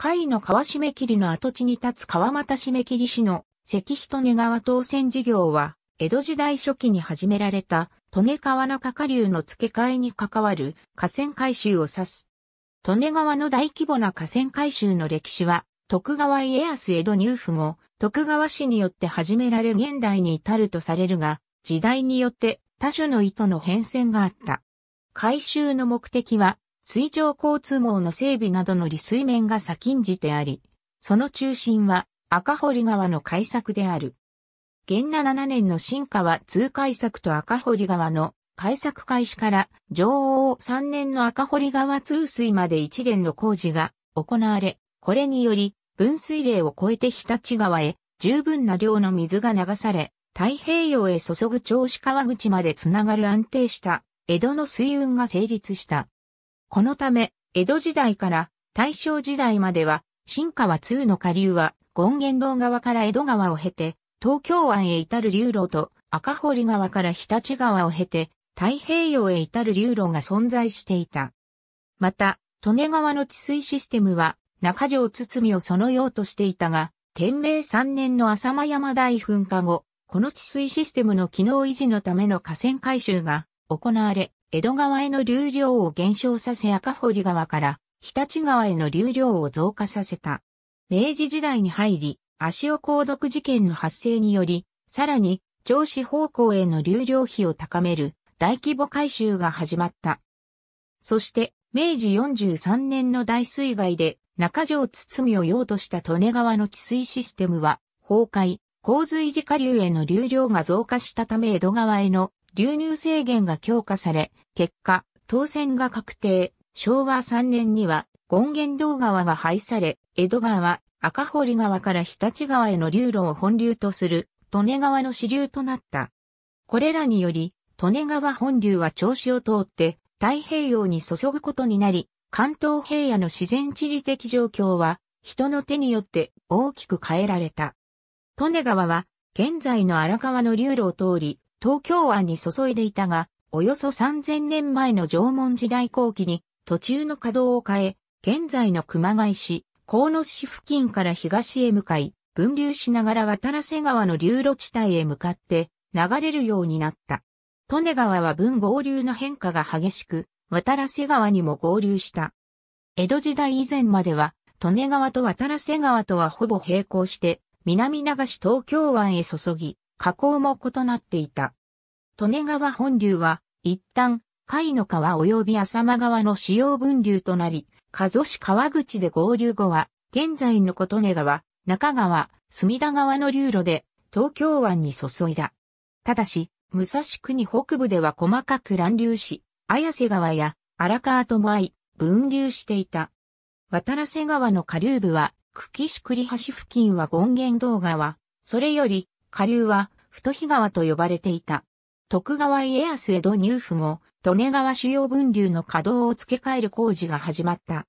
甲の川締切の跡地に立つ川又締切市の石人根川当選事業は、江戸時代初期に始められた、利根川の下下流の付け替えに関わる河川改修を指す。利根川の大規模な河川改修の歴史は、徳川家康江戸入府後、徳川氏によって始められ現代に至るとされるが、時代によって他種の意図の変遷があった。改修の目的は、水上交通網の整備などの利水面が先んじてあり、その中心は赤堀川の開削である。現那7年の新川通改作と赤堀川の開削開始から上王3年の赤堀川通水まで一連の工事が行われ、これにより分水嶺を越えて日立川へ十分な量の水が流され、太平洋へ注ぐ銚子川口までつながる安定した江戸の水運が成立した。このため、江戸時代から大正時代までは、新川通の下流は、権現堂側から江戸川を経て、東京湾へ至る流路と赤堀川から日立川を経て、太平洋へ至る流路が存在していた。また、利根川の治水システムは、中条包みをそのようとしていたが、天明3年の浅間山大噴火後、この治水システムの機能維持のための河川改修が行われ、江戸川への流量を減少させ赤堀川から日立川への流量を増加させた。明治時代に入り、足尾鉱毒事件の発生により、さらに、上市方向への流量費を高める大規模改修が始まった。そして、明治43年の大水害で中条堤を用とした利根川の治水システムは崩壊、洪水時下流への流量が増加したため江戸川への流入制限が強化され、結果、当選が確定。昭和3年には、権現道川が廃され、江戸川、赤堀川から日立川への流路を本流とする、利根川の支流となった。これらにより、利根川本流は調子を通って、太平洋に注ぐことになり、関東平野の自然地理的状況は、人の手によって大きく変えられた。利根川は、現在の荒川の流路を通り、東京湾に注いでいたが、およそ3000年前の縄文時代後期に途中の稼働を変え、現在の熊谷市、河野市付近から東へ向かい、分流しながら渡良瀬川の流路地帯へ向かって流れるようになった。利根川は分合流の変化が激しく、渡良瀬川にも合流した。江戸時代以前までは、利根川と渡良瀬川とはほぼ並行して、南流し東京湾へ注ぎ、河口も異なっていた。利根川本流は、一旦、貝の川及び浅間川の主要分流となり、加須市川口で合流後は、現在の琴根川、中川、隅田川の流路で、東京湾に注いだ。ただし、武蔵国北部では細かく乱流し、綾瀬川や荒川と舞い、分流していた。渡良瀬川の下流部は、久喜市栗橋付近は権現道川、それより下流は太日川と呼ばれていた。徳川家康江戸入府後、利根川主要分流の稼働を付け替える工事が始まった。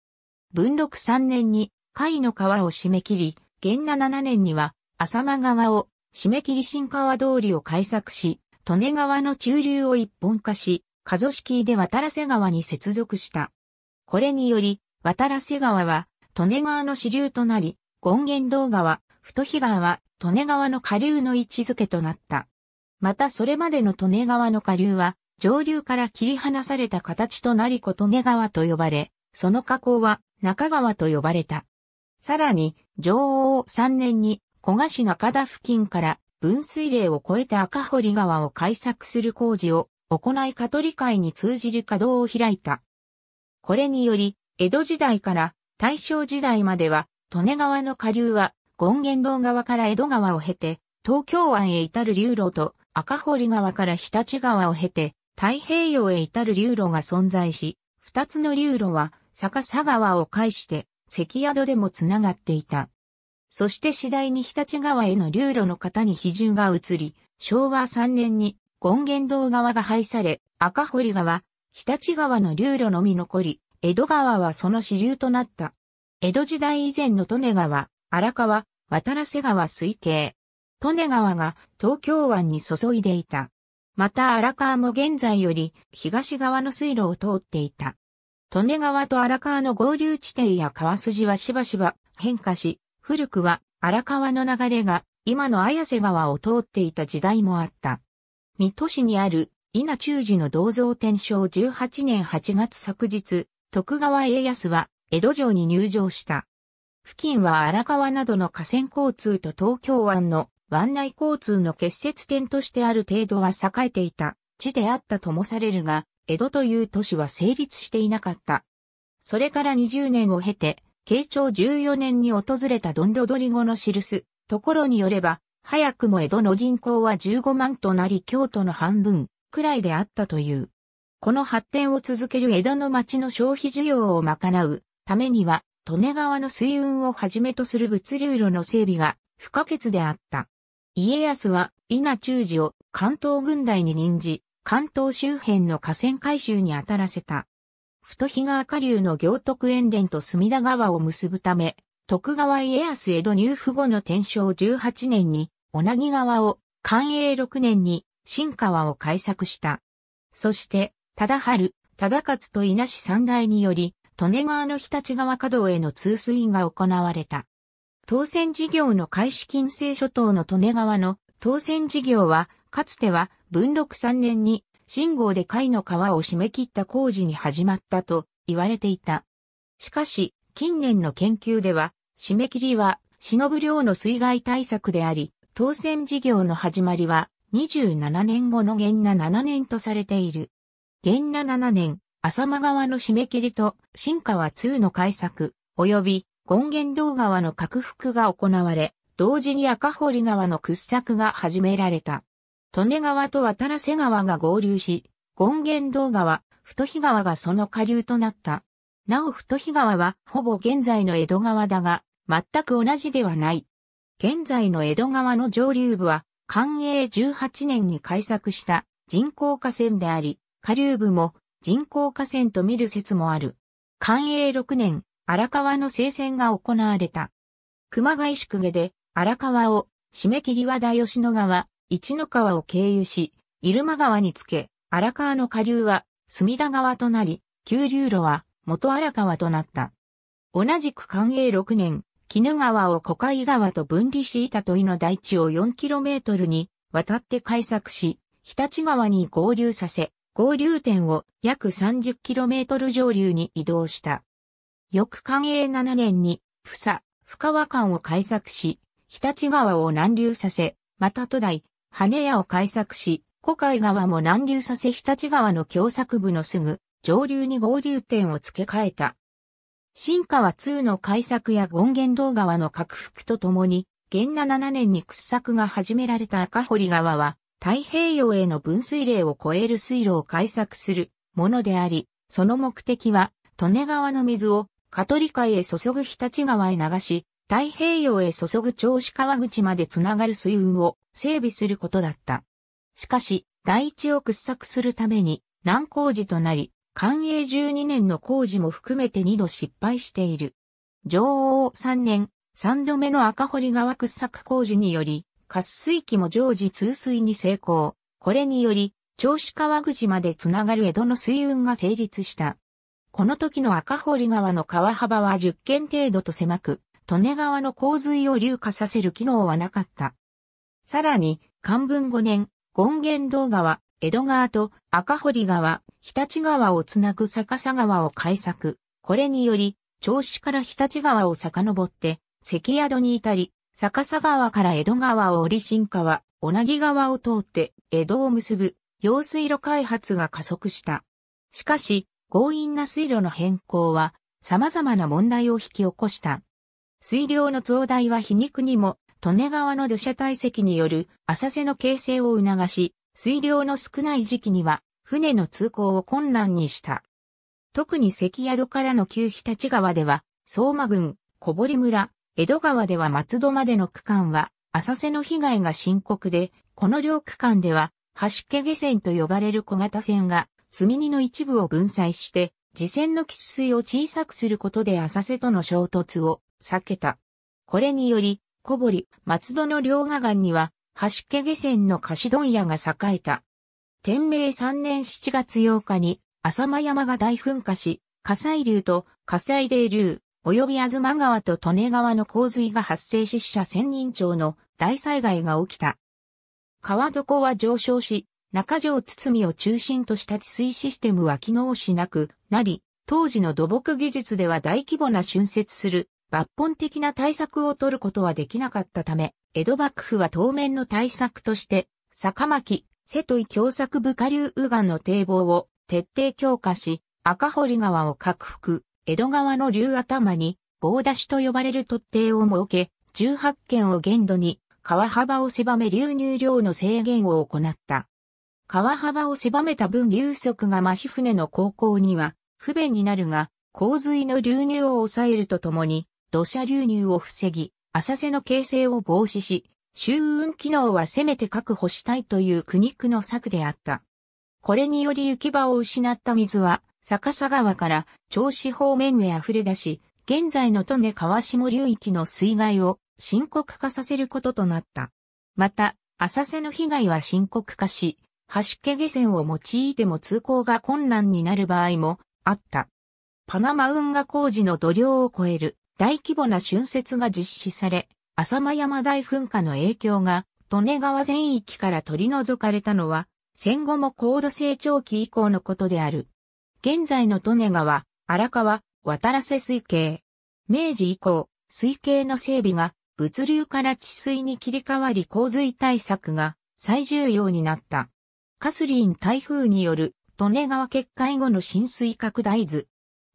文禄3年に甲斐の川を締め切り、元那7年には浅間川を締め切り新川通りを開削し、利根川の中流を一本化し、加須式で渡良瀬川に接続した。これにより、渡良瀬川は利根川の支流となり、権現道川、太日川、利根川の下流の位置づけとなった。またそれまでの利根川の下流は、上流から切り離された形となり小利根川と呼ばれ、その河口は中川と呼ばれた。さらに、上王3年に古賀市中田付近から分水嶺を越えて赤堀川を開削する工事を行い香取会に通じる稼働を開いた。これにより、江戸時代から大正時代までは、利根川の下流は権現堂側から江戸川を経て、東京湾へ至る流路と赤堀川から日立川を経て、太平洋へ至る流路が存在し、二つの流路は逆さ川を介して関宿でもつながっていた。そして次第に日立川への流路の方に比重が移り、昭和3年に権現堂側が廃され、赤堀川、日立川の流路のみ残り、江戸川はその支流となった。江戸時代以前の利根川、荒川、渡瀬川水系。利根川が東京湾に注いでいた。また荒川も現在より東側の水路を通っていた。利根川と荒川の合流地点や川筋はしばしば変化し、古くは荒川の流れが今の綾瀬川を通っていた時代もあった。水戸市にある稲中寺の銅像天正18年8月昨日、徳川家康は江戸城に入城した。付近は荒川などの河川交通と東京湾の湾内交通の結節点としてある程度は栄えていた地であったともされるが、江戸という都市は成立していなかった。それから20年を経て、慶長14年に訪れたドンロドリゴの記すところによれば、早くも江戸の人口は15万となり京都の半分くらいであったという。この発展を続ける江戸の町の消費需要を賄うためには利根川の水運をはじめとする物流路の整備が不可欠であった。家康は稲中寺を関東軍隊に任じ、関東周辺の河川改修に当たらせた。太日川下流の行徳園田と隅田川を結ぶため、徳川家康江戸入府後の天正18年に、名木川を、寛永6年に、新川を開削した。そして、忠春、忠勝と稲氏三代により、利根川の日立川稼働への通水が行われた。当選事業の開始金世諸島の利根川の当選事業は、かつては文禄3年に信号で海の川を締め切った工事に始まったと言われていた。しかし、近年の研究では、締め切りは忍量の水害対策であり、当選事業の始まりは27年後の元那7年とされている。元那7年、浅間川の締め切りと新川2の開削、及び権現道川の拡幅が行われ、同時に赤堀川の掘削が始められた。利根川と渡良瀬川が合流し、権現道川、太日川がその下流となった。なお太日川はほぼ現在の江戸川だが、全く同じではない。現在の江戸川の上流部は、寛永18年に開削した人工河川であり、下流部も人工河川と見る説もある。寛永6年、荒川の聖戦が行われた。熊谷宿下で荒川を、締め切り和田吉野川、一の川を経由し、入間川につけ、荒川の下流は隅田川となり、急流路は元荒川となった。同じく寛永6年、絹川を小海川と分離し板問いの大地を 4km に渡って開削し、日立川に合流させ、合流点を約 30km 上流に移動した。翌寛永7年に、房、深川間を開削し、日立川を南流させ、また都内、羽屋を開削し、古海川も南流させ日立川の狭作部のすぐ上流に合流点を付け替えた。新川2の開削や権現道川の拡幅とともに、元7年に掘削が始められた赤堀川は、太平洋への分水嶺を超える水路を開削するものであり、その目的は、利根川の水を、香取海へ注ぐ日立川へ流し、太平洋へ注ぐ銚子川口までつながる水運を整備することだった。しかし、第地を掘削するために、難工事となり、寛永12年の工事も含めて2度失敗している。上王3年、3度目の赤堀川掘削工事により、滑水機も常時通水に成功。これにより、長子川口までつながる江戸の水運が成立した。この時の赤堀川の川幅は10軒程度と狭く、利根川の洪水を流下させる機能はなかった。さらに、漢文5年、権現道川、江戸川と赤堀川、日立川をつなぐ逆さ川を開削。これにより、長子から日立川を遡って、関宿に至り、逆さ川から江戸川を降り新川、小名木川を通って江戸を結ぶ用水路開発が加速した。しかし、強引な水路の変更は様々な問題を引き起こした。水量の増大は皮肉にも、利根川の土砂堆積による浅瀬の形成を促し、水量の少ない時期には船の通行を困難にした。特に関宿からの旧日立川では、相馬郡、小堀村、江戸川では松戸までの区間は浅瀬の被害が深刻で、この両区間では、橋家下船と呼ばれる小型船が、積荷の一部を分散して、自船の喫水を小さくすることで浅瀬との衝突を避けた。これにより、小堀、松戸の両河岸には、橋家下船の貸し問屋が栄えた。天明3年7月8日に、浅間山が大噴火し、火砕流と火砕泥流、及び東川と利根川の洪水が発生し死者千人超の大災害が起きた。川床は上昇し、中条堤を中心とした治水システムは機能しなくなり、当時の土木技術では大規模な浚渫する抜本的な対策を取ることはできなかったため、江戸幕府は当面の対策として、坂巻、瀬戸井狭作部下流右岸の堤防を徹底強化し、赤堀川を拡幅、江戸川の竜頭に棒出しと呼ばれる突堤を設け、18件を限度に川幅を狭め流入量の制限を行った。川幅を狭めた分流速が増し船の航行には不便になるが、洪水の流入を抑えるとともに、土砂流入を防ぎ、浅瀬の形成を防止し、周運機能はせめて確保したいという苦肉の策であった。これにより行き場を失った水は、逆さ川から銚子方面へ溢れ出し、現在の利根川下流域の水害を深刻化させることとなった。また、浅瀬の被害は深刻化し、橋下下船を用いても通行が困難になる場合もあった。パナマ運河工事の土量を超える大規模な春節が実施され、浅間山大噴火の影響が、利根川全域から取り除かれたのは、戦後も高度成長期以降のことである。現在の利根川、荒川、渡良瀬水系。明治以降、水系の整備が物流から治水に切り替わり洪水対策が最重要になった。カスリン台風による利根川決壊後の浸水拡大図。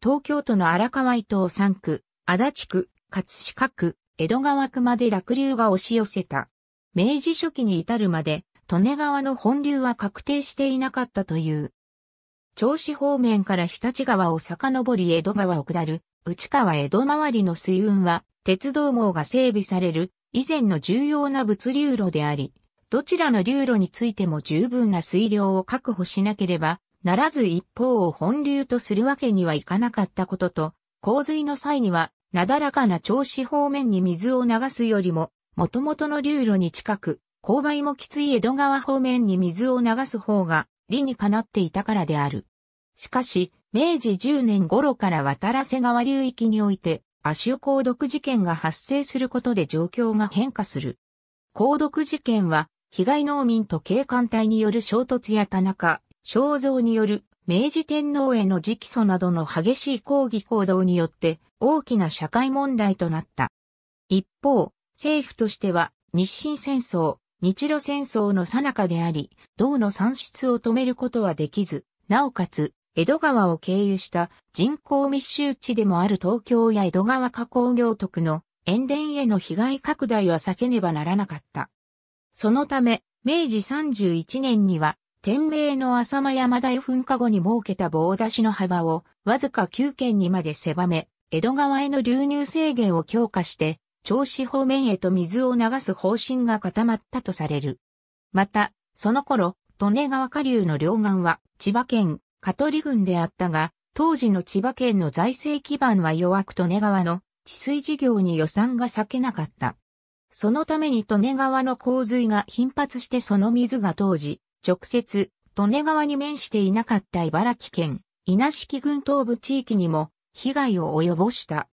東京都の荒川伊東3区、足立区、葛飾区、江戸川区まで落流が押し寄せた。明治初期に至るまで、利根川の本流は確定していなかったという。銚子方面から日立川を遡り江戸川を下る、内川江戸周りの水運は、鉄道網が整備される、以前の重要な物流路であり、どちらの流路についても十分な水量を確保しなければ、ならず一方を本流とするわけにはいかなかったことと、洪水の際には、なだらかな銚子方面に水を流すよりも、元々の流路に近く、勾配もきつい江戸川方面に水を流す方が、理にかなっていたからである。しかし、明治10年頃から渡良瀬川流域において、亜種鉱毒事件が発生することで状況が変化する。鉱毒事件は、被害農民と警官隊による衝突や田中、肖像による明治天皇への直訴などの激しい抗議行動によって大きな社会問題となった。一方、政府としては日清戦争、日露戦争の最中であり、銅の産出を止めることはできず、なおかつ、江戸川を経由した人口密集地でもある東京や江戸川加工業徳の塩田への被害拡大は避けねばならなかった。そのため、明治31年には、天明の浅間山大噴火後に設けた棒出しの幅をわずか9件にまで狭め、江戸川への流入制限を強化して、銚子方面へと水を流す方針が固まったとされる。また、その頃、利根川下流の両岸は千葉県香取郡であったが、当時の千葉県の財政基盤は弱く利根川の治水事業に予算が割けなかった。そのために利根川の洪水が頻発してその水が当時、直接、利根川に面していなかった茨城県、稲敷郡東部地域にも被害を及ぼした。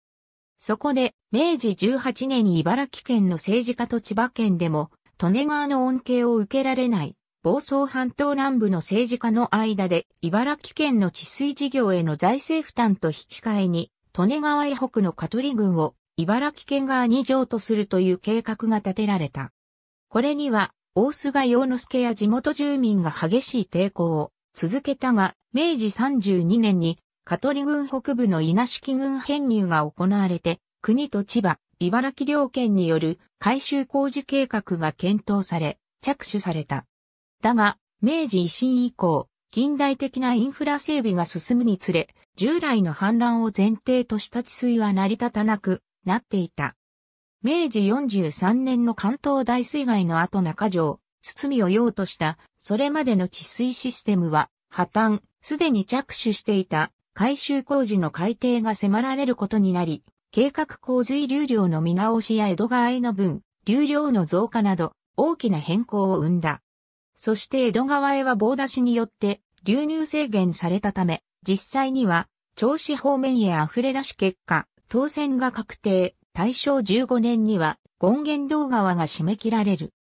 そこで、明治18年に茨城県の政治家と千葉県でも、利根川の恩恵を受けられない、房総半島南部の政治家の間で、茨城県の治水事業への財政負担と引き換えに、利根川以北の香取郡を茨城県側に譲渡するという計画が立てられた。これには、大須賀洋之助や地元住民が激しい抵抗を続けたが、明治32年に香取郡北部の稲敷郡編入が行われて、国と千葉、茨城両県による改修工事計画が検討され、着手された。だが、明治維新以降、近代的なインフラ整備が進むにつれ、従来の氾濫を前提とした治水は成り立たなくなっていた。明治43年の関東大水害の後中条、堤を用とした、それまでの治水システムは、破綻、すでに着手していた改修工事の改定が迫られることになり、計画洪水流量の見直しや江戸川への分、流量の増加など、大きな変更を生んだ。そして江戸川へは棒出しによって流入制限されたため、実際には、銚子方面へ溢れ出し結果、当選が確定、大正15年には、権現道川が締め切られる。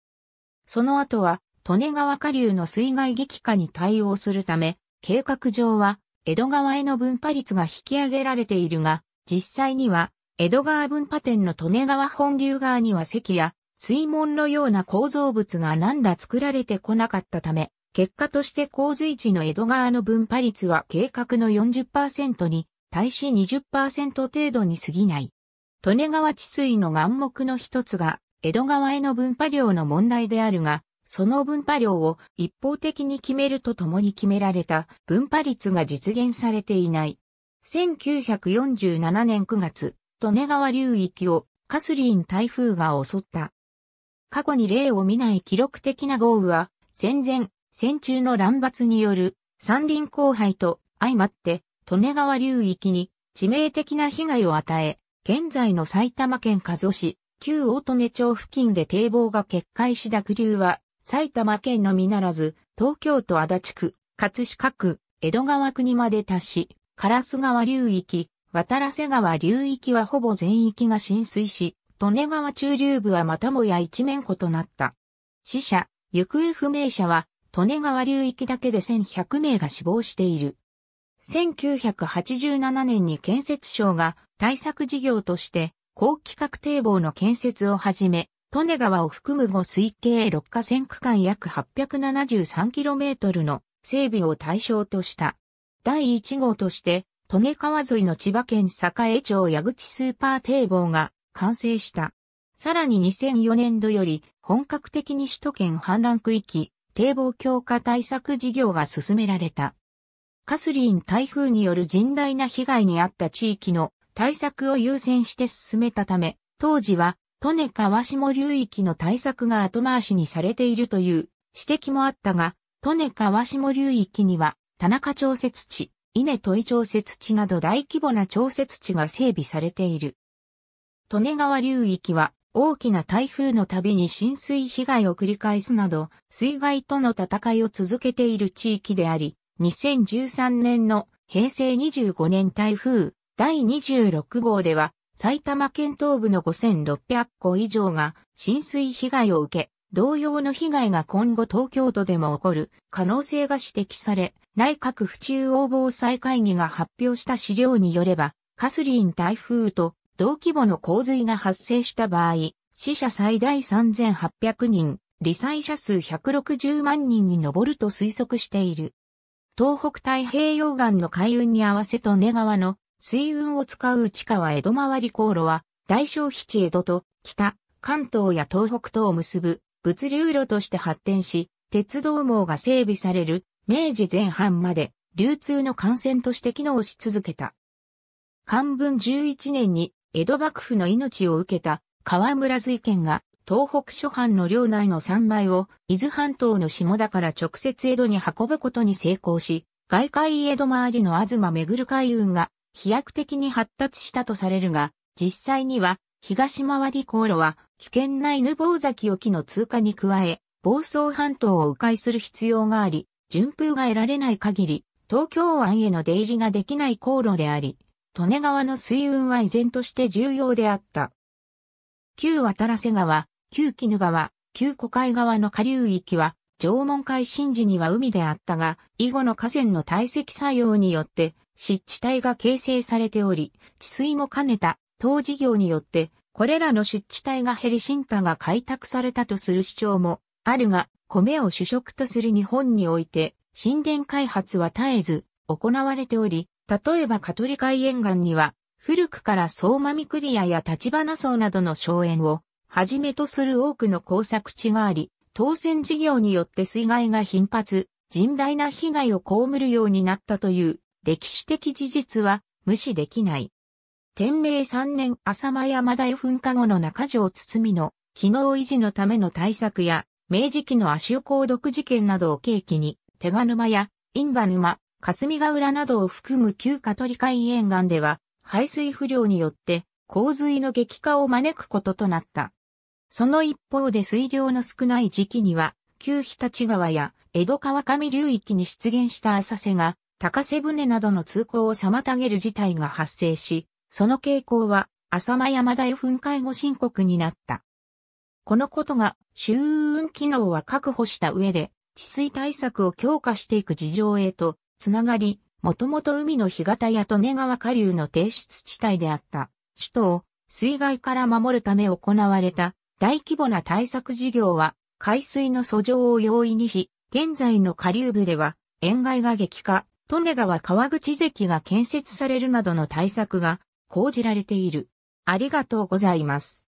その後は、利根川下流の水害激化に対応するため、計画上は、江戸川への分派率が引き上げられているが、実際には、江戸川分派店の利根川本流側には石や水門のような構造物が何ら作られてこなかったため、結果として洪水地の江戸川の分派率は計画の40%に対し20%程度に過ぎない。利根川治水の眼目の一つが江戸川への分派量の問題であるが、その分派量を一方的に決めるとともに決められた分派率が実現されていない。1947年9月、利根川流域をカスリーン台風が襲った。過去に例を見ない記録的な豪雨は、戦前、戦中の乱抜による山林荒廃と相まって、利根川流域に致命的な被害を与え、現在の埼玉県加須市、旧大利根町付近で堤防が決壊し濁流は埼玉県のみならず、東京都足立区、葛飾区、江戸川区にまで達し、烏川流域、渡良瀬川流域はほぼ全域が浸水し、利根川中流部はまたもや一面湖となった。死者、行方不明者は、利根川流域だけで1100名が死亡している。1987年に建設省が対策事業として、高規格堤防の建設をはじめ、利根川を含む5水系6河川区間約 873km の整備を対象とした。第1号として、利根川沿いの千葉県栄町矢口スーパー堤防が完成した。さらに2004年度より本格的に首都圏氾濫区域、堤防強化対策事業が進められた。カスリン台風による甚大な被害に遭った地域の対策を優先して進めたため、当時は利根川下流域の対策が後回しにされているという指摘もあったが、利根川下流域には、田中調節地、稲戸井調節地など大規模な調節地が整備されている。利根川流域は大きな台風のたびに浸水被害を繰り返すなど、水害との戦いを続けている地域であり、2013年の平成25年台風第26号では埼玉県東部の5600戸以上が浸水被害を受け、同様の被害が今後東京都でも起こる可能性が指摘され、内閣府中央防災会議が発表した資料によれば、カスリン台風と同規模の洪水が発生した場合、死者最大3800人、罹災者数160万人に上ると推測している。東北太平洋岸の海運に合わせと根川の水運を使う内川江戸回り航路は、大正七江戸と北、関東や東北とを結ぶ物流路として発展し、鉄道網が整備される明治前半まで流通の幹線として機能し続けた。漢文11年に江戸幕府の命を受けた河村瑞賢が東北諸藩の領内の三枚を伊豆半島の下田から直接江戸に運ぶことに成功し、外海江戸周りの東巡る海運が飛躍的に発達したとされるが、実際には東回り航路は危険な犬坊崎沖の通過に加え、房総半島を迂回する必要があり、順風が得られない限り、東京湾への出入りができない航路であり、利根川の水運は依然として重要であった。旧渡良瀬川、旧絹川、旧古海川の下流域は、縄文海新時には海であったが、以後の河川の堆積作用によって、湿地帯が形成されており、治水も兼ねた当事業によって、これらの湿地帯が減り進化が開拓されたとする主張もあるが、米を主食とする日本において、神殿開発は絶えず行われており、例えば香取海沿岸には、古くから相馬クリアや立花荘などの荘園をはじめとする多くの工作地があり、当選事業によって水害が頻発、甚大な被害を被るようになったという歴史的事実は無視できない。天明3年浅間山大噴火後の中条堤の機能維持のための対策や、明治期の足尾鉱毒事件などを契機に、手賀沼や印旛沼、霞ヶ浦などを含む旧香取海沿岸では、排水不良によって洪水の激化を招くこととなった。その一方で水量の少ない時期には、旧日立川や江戸川上流域に出現した浅瀬が高瀬船などの通行を妨げる事態が発生し、その傾向は浅間山台噴火後深刻になった。このことが周運機能は確保した上で、治水対策を強化していく事情へとつながり、もともと海の干潟や利根川下流の低出地帯であった首都を水害から守るため行われた大規模な対策事業は海水の遡上を容易にし、現在の下流部では塩害が激化、利根川川口関が建設されるなどの対策が講じられている。ありがとうございます。